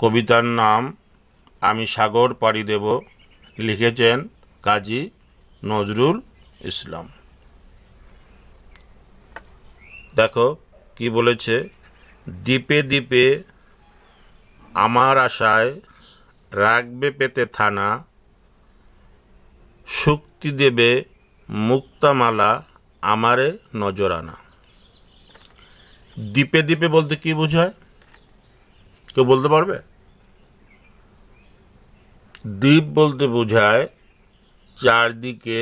কবিতার নাম আমি সাগর পাড়ি দেব লিখেছেন কাজী নজরুল ইসলাম দেখো কি বলেছে দ্বীপে দ্বীপে আমার আশায় রাখবে পেতে থানা শুক্তি দেবে মুক্তামালা আমারে নজর আনা দ্বীপে দ্বীপে বলতে কি বোঝায় কেউ বলতে পারবে দ্বীপ বলতে বোঝায় চারদিকে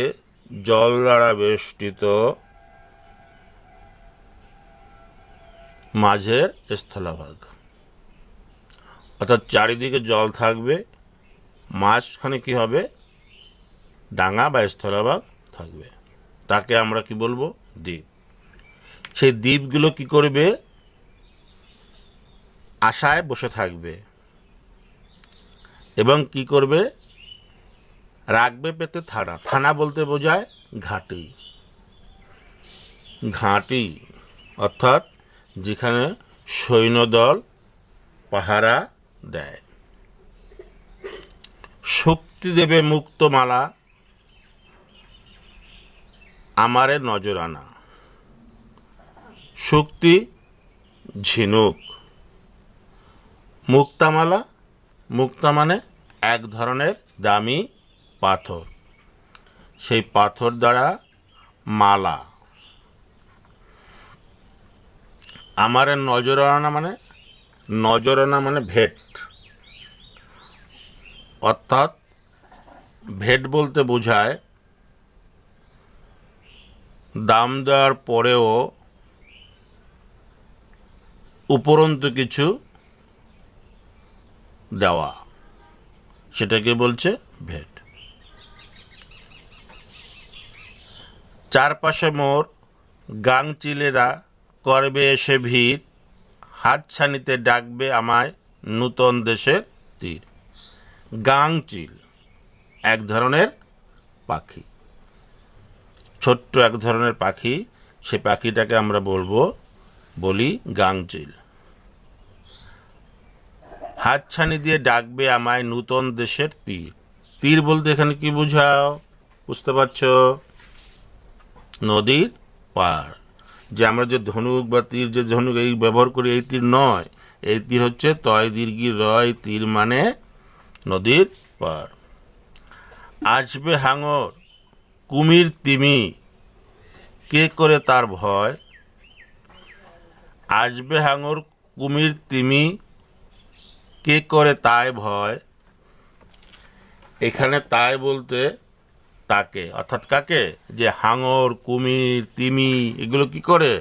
জল দ্বারা বেষ্টিত মাঝের স্থলাভাগ অর্থাৎ চারিদিকে জল থাকবে মাঝখানে কি হবে ডাঙা বা স্থলাভাগ থাকবে তাকে আমরা কি বলবো দ্বীপ সেই দ্বীপগুলো কি করবে আশায় বসে থাকবে এবং কি করবে রাখবে পেতে থানা থানা বলতে বোঝায় ঘাটি ঘাঁটি অর্থাৎ যেখানে সৈন্যদল পাহারা দেয় শক্তি দেবে মুক্তমালা আমারে নজর আনা শক্তি ঝিনুক মুক্তামালা মুক্তা মানে এক ধরনের দামি পাথর সেই পাথর দ্বারা মালা আমার নজরানা মানে নজরানা মানে ভেট অর্থাৎ ভেট বলতে বোঝায় দাম দেওয়ার পরেও উপরন্তু কিছু দেওয়া সেটাকে বলছে ভেট চারপাশে মোর গাংচিলেরা করবে এসে ভিড় হাতছানিতে ডাকবে আমায় নূতন দেশের তীর গাংচিল এক ধরনের পাখি ছোট্ট এক ধরনের পাখি সে পাখিটাকে আমরা বলবো বলি গাংচিল হাতছানি দিয়ে ডাকবে আমায় নূতন দেশের তীর তীর বলতে এখানে কি বুঝাও বুঝতে পারছ নদীর পার যে আমরা যে ধনুক বা তীর যে ধনুক এই ব্যবহার করি এই তীর নয় এই তীর হচ্ছে তয় দীর্ঘি রয় তীর মানে নদীর পার আসবে হাঙর কুমির তিমি কে করে তার ভয় আসবে হাঙর কুমির তিমি কে করে তাই ভয় এখানে তাই বলতে তাকে অর্থাৎ কাকে যে হাঙর কুমির তিমি এগুলো কি করে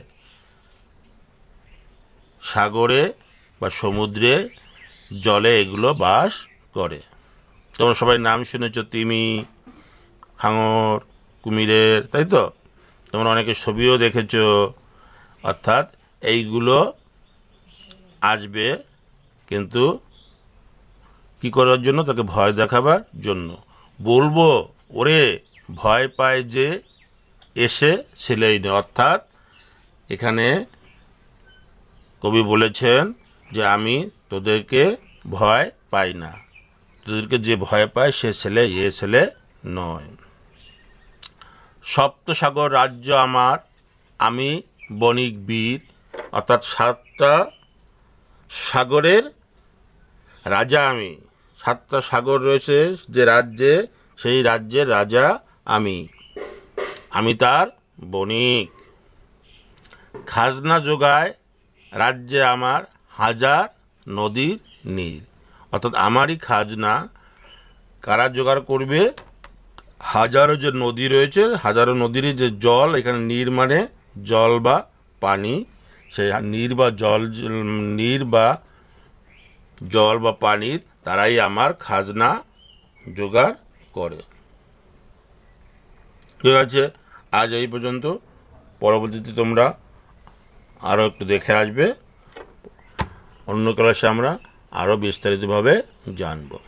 সাগরে বা সমুদ্রে জলে এগুলো বাস করে তোমরা সবাই নাম শুনেছ তিমি হাঙর কুমিরের তাই তো তোমরা অনেকে ছবিও দেখেছ অর্থাৎ এইগুলো আসবে কিন্তু কি করার জন্য তাকে ভয় দেখাবার জন্য বলবো ওরে ভয় পায় যে এসে ছেলেই নেই অর্থাৎ এখানে কবি বলেছেন যে আমি তোদেরকে ভয় পাই না তোদেরকে যে ভয় পায় সে ছেলে এ ছেলে নয় সপ্তসাগর রাজ্য আমার আমি বণিক বীর অর্থাৎ সাতটা সাগরের রাজা আমি সাতটা সাগর রয়েছে যে রাজ্যে সেই রাজ্যের রাজা আমি আমি তার বণিক খাজনা যোগায় রাজ্যে আমার হাজার নদীর নীর অর্থাৎ আমারই খাজনা কারা জোগাড় করবে হাজারো যে নদী রয়েছে হাজারো নদীর যে জল এখানে নীর মানে জল বা পানি সেই নীর বা জল নীর বা জল বা পানির তারাই আমার খাজনা জোগাড় করে ঠিক আছে আজ এই পর্যন্ত পরবর্তীতে তোমরা আরও একটু দেখে আসবে অন্য ক্লাসে আমরা আরও বিস্তারিতভাবে জানবো